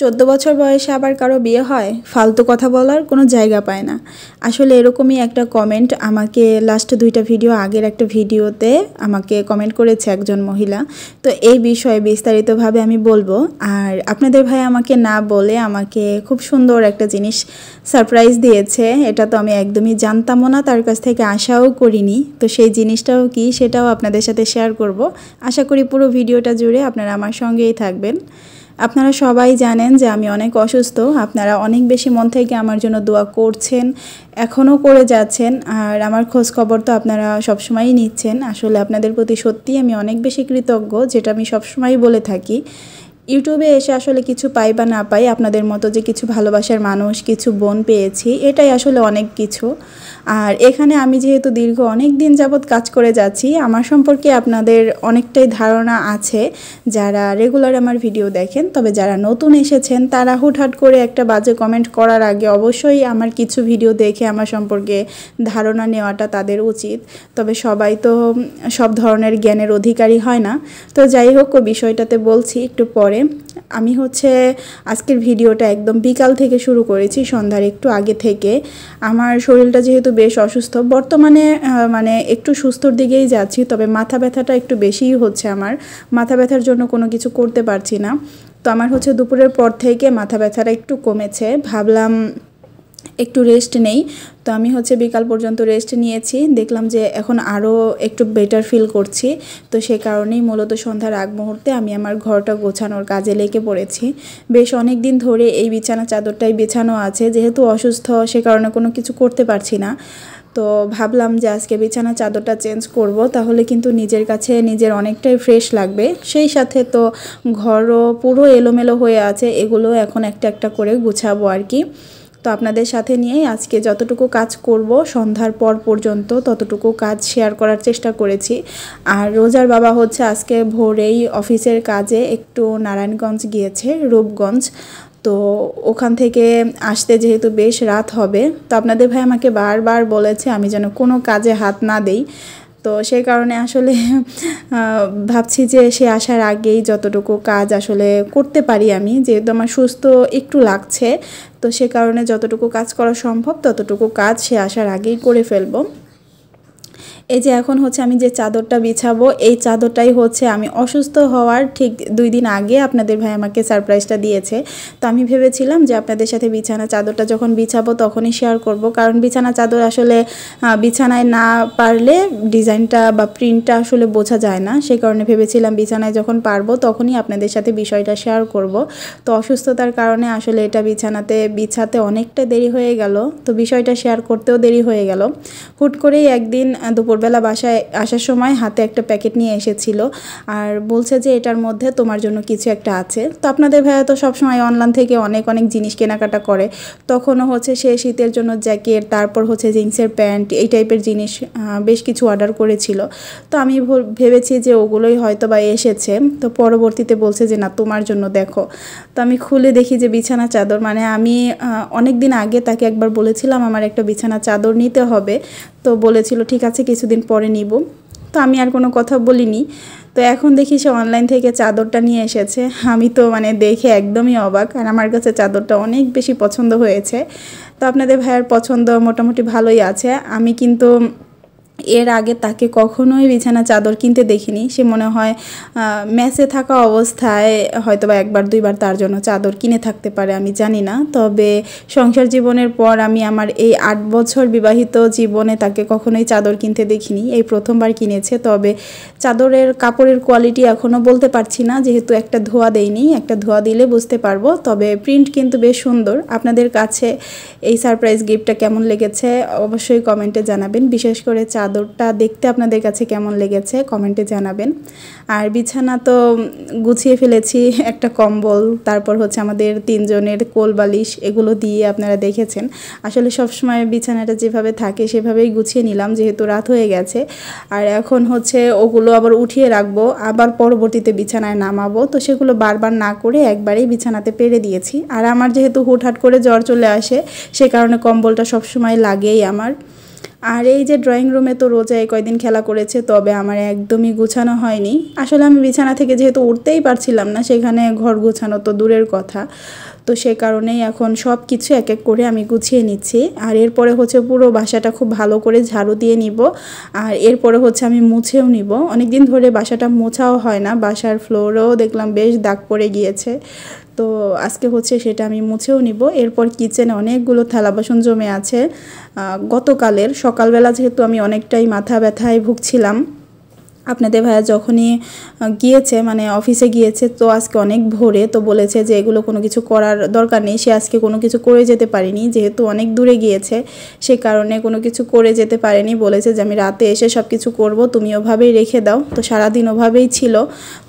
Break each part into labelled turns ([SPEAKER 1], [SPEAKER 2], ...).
[SPEAKER 1] চোদ্দ বছর বয়সে আবার কারো বিয়ে হয় ফালতু কথা বলার কোনো জায়গা পায় না আসলে এরকমই একটা কমেন্ট আমাকে লাস্ট দুইটা ভিডিও আগের একটা ভিডিওতে আমাকে কমেন্ট করেছে একজন মহিলা তো এই বিষয়ে বিস্তারিতভাবে আমি বলবো আর আপনাদের ভাই আমাকে না বলে আমাকে খুব সুন্দর একটা জিনিস সারপ্রাইজ দিয়েছে এটা তো আমি একদমই জানতামও না তার কাছ থেকে আশাও করিনি তো সেই জিনিসটাও কি সেটাও আপনাদের সাথে শেয়ার করব আশা করি পুরো ভিডিওটা জুড়ে আপনারা আমার সঙ্গেই থাকবেন আপনারা সবাই জানেন যে আমি অনেক অসুস্থ আপনারা অনেক বেশি মন থেকে আমার জন্য দোয়া করছেন এখনও করে যাচ্ছেন আর আমার খোঁজ খবর তো আপনারা সবসময়ই নিচ্ছেন আসলে আপনাদের প্রতি সত্যি আমি অনেক বেশি কৃতজ্ঞ যেটা আমি সবসময়ই বলে থাকি ইউটিউবে এসে আসলে কিছু পাই বা না পাই আপনাদের মতো যে কিছু ভালোবাসার মানুষ কিছু বোন পেয়েছি এটাই আসলে অনেক কিছু আর এখানে আমি যেহেতু দীর্ঘ অনেক দিন যাবৎ কাজ করে যাচ্ছি আমার সম্পর্কে আপনাদের অনেকটাই ধারণা আছে যারা রেগুলার আমার ভিডিও দেখেন তবে যারা নতুন এসেছেন তারা হুটহাট করে একটা বাজে কমেন্ট করার আগে অবশ্যই আমার কিছু ভিডিও দেখে আমার সম্পর্কে ধারণা নেওয়াটা তাদের উচিত তবে সবাই তো সব ধরনের জ্ঞানের অধিকারী হয় না তো যাই হোক বিষয়টাতে বলছি একটু পরে আমি হচ্ছে আজকের ভিডিওটা একদম বিকাল থেকে শুরু করেছি সন্ধ্যার একটু আগে থেকে আমার শরীরটা যেহেতু বেশ অসুস্থ বর্তমানে মানে একটু সুস্থর দিকেই যাচ্ছি তবে মাথা ব্যথাটা একটু বেশিই হচ্ছে আমার মাথা ব্যথার জন্য কোনো কিছু করতে পারছি না তো আমার হচ্ছে দুপুরের পর থেকে মাথা ব্যথাটা একটু কমেছে ভাবলাম একটু রেস্ট নেই তো আমি হচ্ছে বিকাল পর্যন্ত রেস্ট নিয়েছি দেখলাম যে এখন আরও একটু বেটার ফিল করছি তো সে কারণেই মূলত সন্ধ্যার আগ মুহূর্তে আমি আমার ঘরটা গোছানোর কাজে লেগে পড়েছি বেশ অনেক দিন ধরে এই বিছানা চাদরটাই বিছানো আছে যেহেতু অসুস্থ সে কারণে কোনো কিছু করতে পারছি না তো ভাবলাম যে আজকে বিছানা চাদরটা চেঞ্জ করব তাহলে কিন্তু নিজের কাছে নিজের অনেকটাই ফ্রেশ লাগবে সেই সাথে তো ঘরও পুরো এলোমেলো হয়ে আছে এগুলো এখন একটা একটা করে গুছাবো আর কি তো আপনাদের সাথে নিয়েই আজকে যতটুকু কাজ করব সন্ধ্যার পর পর্যন্ত ততটুকু কাজ শেয়ার করার চেষ্টা করেছি আর রোজার বাবা হচ্ছে আজকে ভোরেই অফিসের কাজে একটু নারায়ণগঞ্জ গিয়েছে রূপগঞ্জ তো ওখান থেকে আসতে যেহেতু বেশ রাত হবে তো আপনাদের ভাই আমাকে বারবার বলেছে আমি যেন কোনো কাজে হাত না দেই তো সেই কারণে আসলে ভাবছি যে সে আসার আগেই যতটুকু কাজ আসলে করতে পারি আমি যেহেতু আমার সুস্থ একটু লাগছে তো সে কারণে যতটুকু কাজ করা সম্ভব ততটুকু কাজ সে আসার আগেই করে ফেলবো এই যে এখন হচ্ছে আমি যে চাদরটা বিছাবো এই চাদরটাই হচ্ছে আমি অসুস্থ হওয়ার ঠিক দুই দিন আগে আপনাদের ভাই আমাকে সারপ্রাইজটা দিয়েছে তো আমি ভেবেছিলাম যে আপনাদের সাথে বিছানা চাদরটা যখন বিছাবো তখনই শেয়ার করব কারণ বিছানা চাদর আসলে বিছানায় না পারলে ডিজাইনটা বা প্রিন্টটা আসলে বোঝা যায় না সেই কারণে ভেবেছিলাম বিছানায় যখন পারবো তখনই আপনাদের সাথে বিষয়টা শেয়ার করব তো অসুস্থতার কারণে আসলে এটা বিছানাতে বিছাতে অনেকটা দেরি হয়ে গেল তো বিষয়টা শেয়ার করতেও দেরি হয়ে গেল হুট করেই একদিন দুপুর ভোরবেলা বাসায় আসার সময় হাতে একটা প্যাকেট নিয়ে এসেছিল আর বলছে যে এটার মধ্যে তোমার জন্য কিছু একটা আছে তো আপনাদের ভাইয়া তো সবসময় অনলাইন থেকে অনেক অনেক জিনিস কেনাকাটা করে তখনও হচ্ছে সে শীতের জন্য জ্যাকেট তারপর হচ্ছে জিন্সের প্যান্ট এই টাইপের জিনিস বেশ কিছু অর্ডার করেছিল তো আমি ভেবেছি যে ওগুলোই হয়তো বা এসেছে তো পরবর্তীতে বলছে যে না তোমার জন্য দেখো তো আমি খুলে দেখি যে বিছানা চাদর মানে আমি অনেক দিন আগে তাকে একবার বলেছিলাম আমার একটা বিছানা চাদর নিতে হবে তো বলেছিল ঠিক আছে কিছুদিন পরে নিব তো আমি আর কোনো কথা বলিনি তো এখন দেখি সে অনলাইন থেকে চাদরটা নিয়ে এসেছে আমি তো মানে দেখে একদমই অবাক আর আমার কাছে চাদরটা অনেক বেশি পছন্দ হয়েছে তো আপনাদের ভাইয়ার পছন্দ মোটামুটি ভালোই আছে আমি কিন্তু এর আগে তাকে কখনোই বিছানা চাদর কিনতে দেখিনি সে মনে হয় ম্যাচে থাকা অবস্থায় হয়তো বা একবার দুইবার তার জন্য চাদর কিনে থাকতে পারে আমি জানি না তবে সংসার জীবনের পর আমি আমার এই আট বছর বিবাহিত জীবনে তাকে কখনোই চাদর কিনতে দেখিনি এই প্রথমবার কিনেছে তবে চাদরের কাপড়ের কোয়ালিটি এখনও বলতে পারছি না যেহেতু একটা ধোয়া দেয়নি একটা ধোয়া দিলে বুঝতে পারবো তবে প্রিন্ট কিন্তু বেশ সুন্দর আপনাদের কাছে এই সারপ্রাইজ গিফটটা কেমন লেগেছে অবশ্যই কমেন্টে জানাবেন বিশেষ করে চা চাদরটা দেখতে আপনাদের কাছে কেমন লেগেছে কমেন্টে জানাবেন আর বিছানা তো গুছিয়ে ফেলেছি একটা কম্বল তারপর হচ্ছে আমাদের তিনজনের কোল বালিশ এগুলো দিয়ে আপনারা দেখেছেন আসলে সবসময় বিছানাটা যেভাবে থাকে সেভাবেই গুছিয়ে নিলাম যেহেতু রাত হয়ে গেছে আর এখন হচ্ছে ওগুলো আবার উঠিয়ে রাখবো আবার পরবর্তীতে বিছানায় নামাবো তো সেগুলো বারবার না করে একবারেই বিছানাতে পেরে দিয়েছি আর আমার যেহেতু হুটহাট করে জ্বর চলে আসে সে কারণে কম্বলটা সবসময় লাগেই আমার আর এই যে ড্রয়িং রুমে তো রোজা এই কয়দিন খেলা করেছে তবে আমার একদমই গুছানো হয়নি আসলে আমি বিছানা থেকে যেহেতু উঠতেই পারছিলাম না সেখানে ঘর গুছানো তো দূরের কথা তো সে কারণেই এখন সব কিছু এক এক করে আমি গুছিয়ে নিচ্ছি আর এরপরে হচ্ছে পুরো বাসাটা খুব ভালো করে ঝাড়ু দিয়ে নিব আর এরপরে হচ্ছে আমি মুছেও নিব অনেক দিন ধরে বাসাটা মোছাও হয় না বাসার ফ্লোরেও দেখলাম বেশ দাগ পড়ে গিয়েছে তো আজকে হচ্ছে সেটা আমি মুছেও নিব এরপর কিচেনে অনেকগুলো থালা বাসন জমে আছে গতকালের সকালবেলা যেহেতু আমি অনেকটাই মাথা ব্যথায় ভুগছিলাম আপনাদের ভাইয়া যখনই গিয়েছে মানে অফিসে গিয়েছে তো আজকে অনেক ভোরে তো বলেছে যে এগুলো কোনো কিছু করার দরকার নেই সে আজকে কোনো কিছু করে যেতে পারেনি যেহেতু অনেক দূরে গিয়েছে সে কারণে কোনো কিছু করে যেতে পারেনি বলেছে যে আমি রাতে এসে সব কিছু করবো তুমি ওভাবেই রেখে দাও তো সারাদিন ওভাবেই ছিল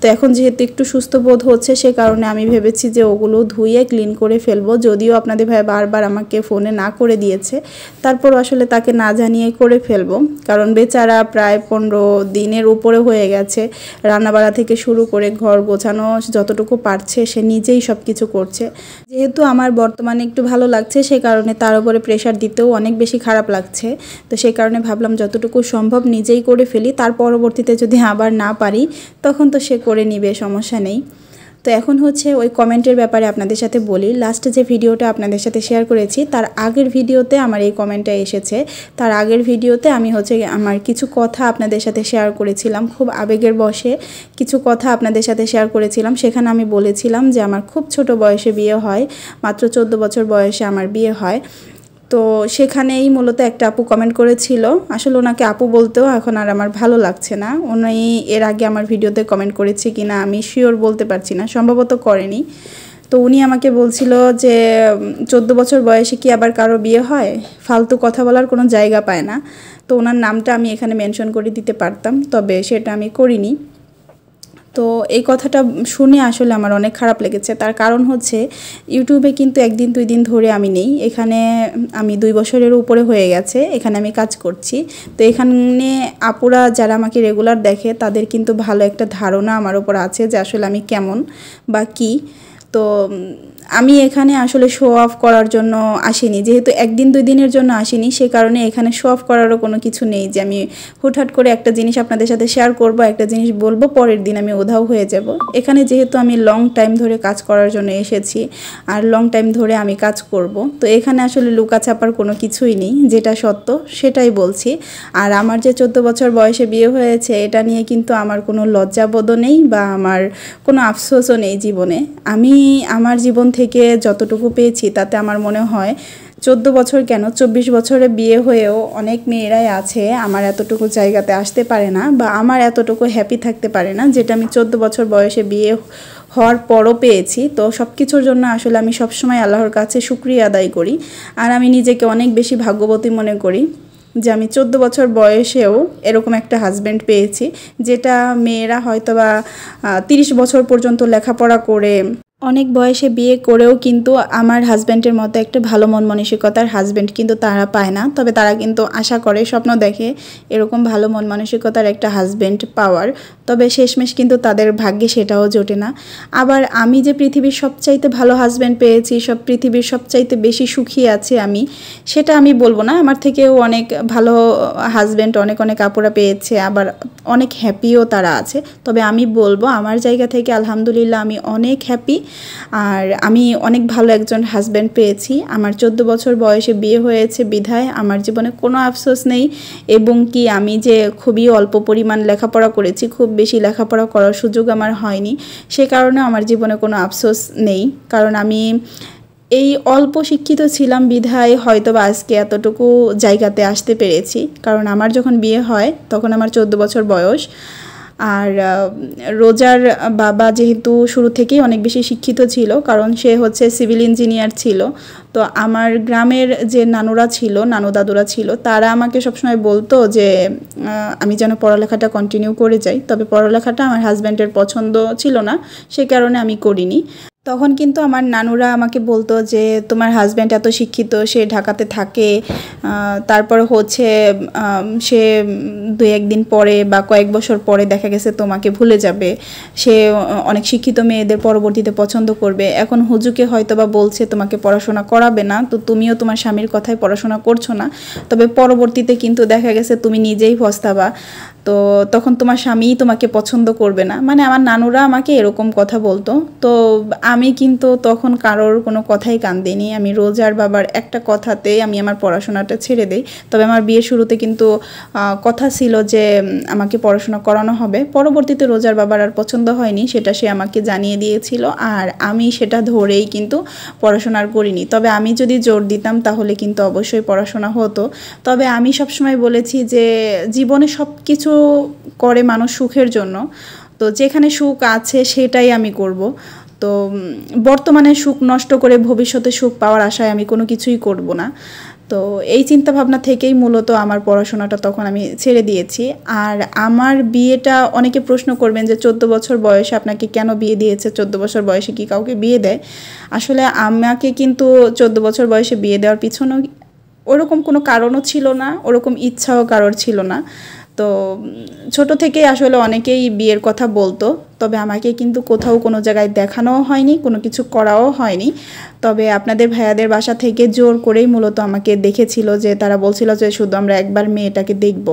[SPEAKER 1] তো এখন যেহেতু একটু সুস্থ বোধ হচ্ছে সে কারণে আমি ভেবেছি যে ওগুলো ধুয়ে ক্লিন করে ফেলবো যদিও আপনাদের ভাই বারবার আমাকে ফোনে না করে দিয়েছে তারপর আসলে তাকে না জানিয়ে করে ফেলবো কারণ বেচারা প্রায় পনেরো দিনের উপর উপরে হয়ে গেছে রান্নাবাড়া থেকে শুরু করে ঘর গোছানো যতটুকু পারছে সে নিজেই সব কিছু করছে যেহেতু আমার বর্তমানে একটু ভালো লাগছে সে কারণে তার উপরে প্রেশার দিতেও অনেক বেশি খারাপ লাগছে তো সেই কারণে ভাবলাম যতটুকু সম্ভব নিজেই করে ফেলি তার পরবর্তীতে যদি আবার না পারি তখন তো সে করে নিবে সমস্যা নেই তো এখন হচ্ছে ওই কমেন্টের ব্যাপারে আপনাদের সাথে বলি লাস্ট যে ভিডিওটা আপনাদের সাথে শেয়ার করেছি তার আগের ভিডিওতে আমার এই কমেন্টটা এসেছে তার আগের ভিডিওতে আমি হচ্ছে আমার কিছু কথা আপনাদের সাথে শেয়ার করেছিলাম খুব আবেগের বসে কিছু কথা আপনাদের সাথে শেয়ার করেছিলাম সেখানে আমি বলেছিলাম যে আমার খুব ছোট বয়সে বিয়ে হয় মাত্র চোদ্দ বছর বয়সে আমার বিয়ে হয় তো সেখানেই মূলত একটা আপু কমেন্ট করেছিল আসলে ওনাকে আপু বলতেও এখন আর আমার ভালো লাগছে না উনি এর আগে আমার ভিডিওতে কমেন্ট করেছে কি না আমি শিওর বলতে পারছি না সম্ভবত করেনি তো উনি আমাকে বলছিল যে চোদ্দো বছর বয়সে কি আবার কারো বিয়ে হয় ফালতু কথা বলার কোনো জায়গা পায় না তো ওনার নামটা আমি এখানে মেনশন করে দিতে পারতাম তবে সেটা আমি করিনি তো এই কথাটা শুনে আসলে আমার অনেক খারাপ লেগেছে তার কারণ হচ্ছে ইউটিউবে কিন্তু একদিন দুই দিন ধরে আমি নেই এখানে আমি দুই বছরের উপরে হয়ে গেছে এখানে আমি কাজ করছি তো এখানে আপুরা যারা আমাকে রেগুলার দেখে তাদের কিন্তু ভালো একটা ধারণা আমার ওপর আছে যে আসলে আমি কেমন বা কী তো আমি এখানে আসলে শো অফ করার জন্য আসিনি যেহেতু একদিন দুই দিনের জন্য আসিনি সে কারণে এখানে শো অফ করারও কোনো কিছু নেই যে আমি হুটহাট করে একটা জিনিস আপনাদের সাথে শেয়ার করব একটা জিনিস বলবো পরের দিন আমি ওধাও হয়ে যাব এখানে যেহেতু আমি লং টাইম ধরে কাজ করার জন্য এসেছি আর লং টাইম ধরে আমি কাজ করব তো এখানে আসলে লুকাছাপার কোনো কিছুই নেই যেটা সত্য সেটাই বলছি আর আমার যে চোদ্দ বছর বয়সে বিয়ে হয়েছে এটা নিয়ে কিন্তু আমার কোনো লজ্জাবোধও নেই বা আমার কোনো আফসোসও নেই জীবনে আমি আমার জীবন থেকে যতটুকু পেয়েছি তাতে আমার মনে হয় চোদ্দ বছর কেন চব্বিশ বছরে বিয়ে হয়েও অনেক মেয়েরাই আছে আমার এতটুকু জায়গাতে আসতে পারে না বা আমার এতটুকু হ্যাপি থাকতে পারে না যেটা আমি চোদ্দ বছর বয়সে বিয়ে হওয়ার পরও পেয়েছি তো সব কিছুর জন্য আসলে আমি সবসময় আল্লাহর কাছে সুক্রিয়া আদায় করি আর আমি নিজেকে অনেক বেশি ভাগ্যবতী মনে করি যে আমি চোদ্দ বছর বয়সেও এরকম একটা হাজব্যান্ড পেয়েছি যেটা মেয়েরা হয়তোবা বা তিরিশ বছর পর্যন্ত লেখাপড়া করে অনেক বয়সে বিয়ে করেও কিন্তু আমার হাজব্যান্ডের মতো একটা ভালো মন মানসিকতার হাজব্যান্ড কিন্তু তারা পায় না তবে তারা কিন্তু আশা করে স্বপ্ন দেখে এরকম ভালো মন মানসিকতার একটা হাজব্যান্ড পাওয়ার তবে শেষমেশ কিন্তু তাদের ভাগ্যে সেটাও জোটে না আবার আমি যে পৃথিবীর সবচাইতে ভালো হাজব্যান্ড পেয়েছি সব পৃথিবীর সবচাইতে বেশি সুখী আছে আমি সেটা আমি বলবো না আমার থেকেও অনেক ভালো হাজব্যান্ড অনেক অনেক কাপড়া পেয়েছে আবার অনেক হ্যাপিও তারা আছে তবে আমি বলবো আমার জায়গা থেকে আলহামদুলিল্লাহ আমি অনেক হ্যাপি আর আমি অনেক ভালো একজন হাজব্যান্ড পেয়েছি আমার চোদ্দ বছর বয়সে বিয়ে হয়েছে বিধায় আমার জীবনে কোনো আফসোস নেই এবং কি আমি যে খুবই অল্প পরিমাণ লেখাপড়া করেছি খুব বেশি লেখাপড়া করার সুযোগ আমার হয়নি সে কারণে আমার জীবনে কোনো আফসোস নেই কারণ আমি এই অল্প শিক্ষিত ছিলাম বিধায় হয়তো বা আজকে এতটুকু জায়গাতে আসতে পেরেছি কারণ আমার যখন বিয়ে হয় তখন আমার চোদ্দ বছর বয়স আর রোজার বাবা যেহেতু শুরু থেকেই অনেক বেশি শিক্ষিত ছিল কারণ সে হচ্ছে সিভিল ইঞ্জিনিয়ার ছিল তো আমার গ্রামের যে নানুরা ছিল নানু দাদুরা ছিল তারা আমাকে সবসময় বলতো যে আমি যেন পড়ালেখাটা কন্টিনিউ করে যাই তবে পড়ালেখাটা আমার হাজব্যান্ডের পছন্দ ছিল না সে কারণে আমি করিনি তখন কিন্তু আমার নানুরা আমাকে বলতো যে তোমার হাজব্যান্ড এত শিক্ষিত সে ঢাকাতে থাকে তারপর হচ্ছে সে দু একদিন পরে বা কয়েক বছর পরে দেখা গেছে তোমাকে ভুলে যাবে সে অনেক শিক্ষিত মেয়েদের পরবর্তীতে পছন্দ করবে এখন হুজুকে হয়তো বা বলছে তোমাকে পড়াশোনা করাবে না তো তুমিও তোমার স্বামীর কথায় পড়াশোনা করছো না তবে পরবর্তীতে কিন্তু দেখা গেছে তুমি নিজেই ফস্তাবা তো তখন তোমার স্বামীই তোমাকে পছন্দ করবে না মানে আমার নানুরা আমাকে এরকম কথা বলতো তো আমি কিন্তু তখন কারোর কোনো কথাই কান দিইনি আমি রোজার বাবার একটা কথাতে আমি আমার পড়াশোনাটা ছেড়ে দিই তবে আমার বিয়ের শুরুতে কিন্তু কথা ছিল যে আমাকে পড়াশোনা করানো হবে পরবর্তীতে রোজার বাবার আর পছন্দ হয়নি সেটা সে আমাকে জানিয়ে দিয়েছিল আর আমি সেটা ধরেই কিন্তু পড়াশোনার করিনি তবে আমি যদি জোর দিতাম তাহলে কিন্তু অবশ্যই পড়াশোনা হতো তবে আমি সবসময় বলেছি যে জীবনে সব কিছু করে মানুষ সুখের জন্য তো যেখানে সুখ আছে সেটাই আমি করব তো বর্তমানে সুখ নষ্ট করে ভবিষ্যতে সুখ পাওয়ার আশায় আমি কোনো কিছুই করব না তো এই চিন্তা ভাবনা থেকেই মূলত আমার পড়াশোনাটা তখন আমি ছেড়ে দিয়েছি আর আমার বিয়েটা অনেকে প্রশ্ন করবেন যে চোদ্দো বছর বয়সে আপনাকে কেন বিয়ে দিয়েছে চোদ্দ বছর বয়সে কি কাউকে বিয়ে দেয় আসলে আমাকে কিন্তু চোদ্দ বছর বয়সে বিয়ে দেওয়ার পিছনেও ওরকম কোনো কারণও ছিল না ওরকম ইচ্ছাও কারোর ছিল না তো ছোট থেকে আসলে অনেকেই বিয়ের কথা বলতো তবে আমাকে কিন্তু কোথাও কোনো জায়গায় দেখানোও হয়নি কোনো কিছু করাও হয়নি তবে আপনাদের ভাইয়াদের বাসা থেকে জোর করেই মূলত আমাকে দেখেছিল যে তারা বলছিল যে শুধু আমরা একবার মেয়েটাকে দেখব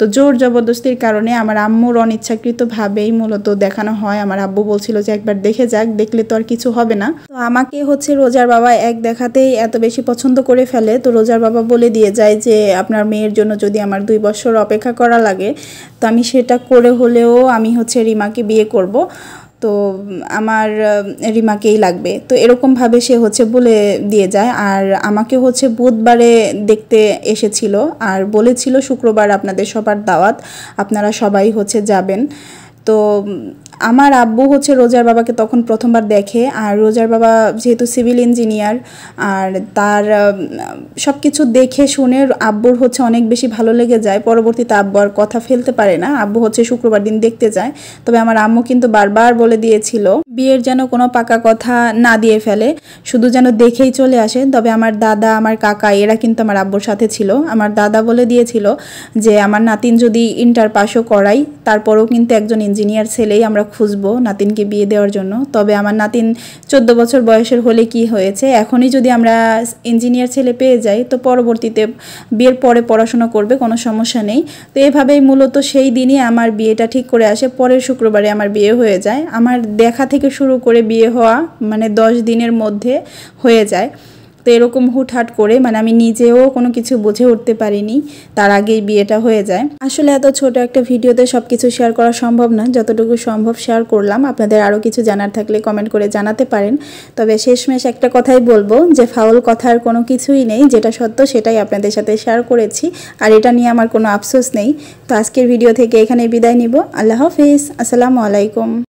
[SPEAKER 1] তো জোর জবরদস্তির কারণে আমার আম্মুর অনিচ্ছাকৃতভাবেই মূলত দেখানো হয় আমার আব্বু বলছিল যে একবার দেখে যাক দেখলে তো আর কিছু হবে না তো আমাকে হচ্ছে রোজার বাবা এক দেখাতেই এত বেশি পছন্দ করে ফেলে তো রোজার বাবা বলে দিয়ে যায় যে আপনার মেয়ের জন্য যদি আমার দুই বছর অপেক্ষা করা লাগে তো আমি সেটা করে হলেও আমি হচ্ছে রিমাকে বিয়ে করব তো আমার রিমাকেই লাগবে তো এরকমভাবে সে হচ্ছে বলে দিয়ে যায় আর আমাকে হচ্ছে বুধবারে দেখতে এসেছিল আর বলেছিল শুক্রবার আপনাদের সবার দাওয়াত আপনারা সবাই হচ্ছে যাবেন তো আমার আব্বু হচ্ছে রোজার বাবাকে তখন প্রথমবার দেখে আর রোজার বাবা যেহেতু সিভিল ইঞ্জিনিয়ার আর তার সব কিছু দেখে শুনে আব্বুর হচ্ছে অনেক বেশি ভালো লেগে যায় পরবর্তীতে আব্বু আর কথা ফেলতে পারে না আব্বু হচ্ছে শুক্রবার দিন দেখতে যায় তবে আমার আম্মু কিন্তু বারবার বলে দিয়েছিল বিয়ের যেন কোনো পাকা কথা না দিয়ে ফেলে শুধু যেন দেখেই চলে আসে তবে আমার দাদা আমার কাকা এরা কিন্তু আমার আব্বুর সাথে ছিল আমার দাদা বলে দিয়েছিল যে আমার নাতিন যদি ইন্টার পাশও করাই তারপরেও কিন্তু একজন ইঞ্জিনিয়ার ছেলেই আমরা খুঁজবো নাতিনকে বিয়ে দেওয়ার জন্য তবে আমার নাতিন চোদ্দ বছর বয়সের হলে কি হয়েছে এখনই যদি আমরা ইঞ্জিনিয়ার ছেলে পেয়ে যাই তো পরবর্তীতে বিয়ের পরে পড়াশোনা করবে কোনো সমস্যা নেই তো এভাবেই মূলত সেই দিনই আমার বিয়েটা ঠিক করে আসে পরের শুক্রবারে আমার বিয়ে হয়ে যায় আমার দেখা থেকে শুরু করে বিয়ে হওয়া মানে দশ দিনের মধ্যে হয়ে যায় তো এরকম হুটহাট করে মানে আমি নিজেও কোনো কিছু বুঝে উঠতে পারিনি তার আগেই বিয়েটা হয়ে যায় আসলে এত ছোট একটা ভিডিওতে সব কিছু শেয়ার করা সম্ভব না যতটুকু সম্ভব শেয়ার করলাম আপনাদের আরও কিছু জানার থাকলে কমেন্ট করে জানাতে পারেন তবে শেষমেশ একটা কথাই বলবো যে ফাউল কথার কোনো কিছুই নেই যেটা সত্য সেটাই আপনাদের সাথে শেয়ার করেছি আর এটা নিয়ে আমার কোনো আফসোস নেই তো আজকের ভিডিও থেকে এখানে বিদায় নিব আল্লাহ হাফিজ আসসালামু আলাইকুম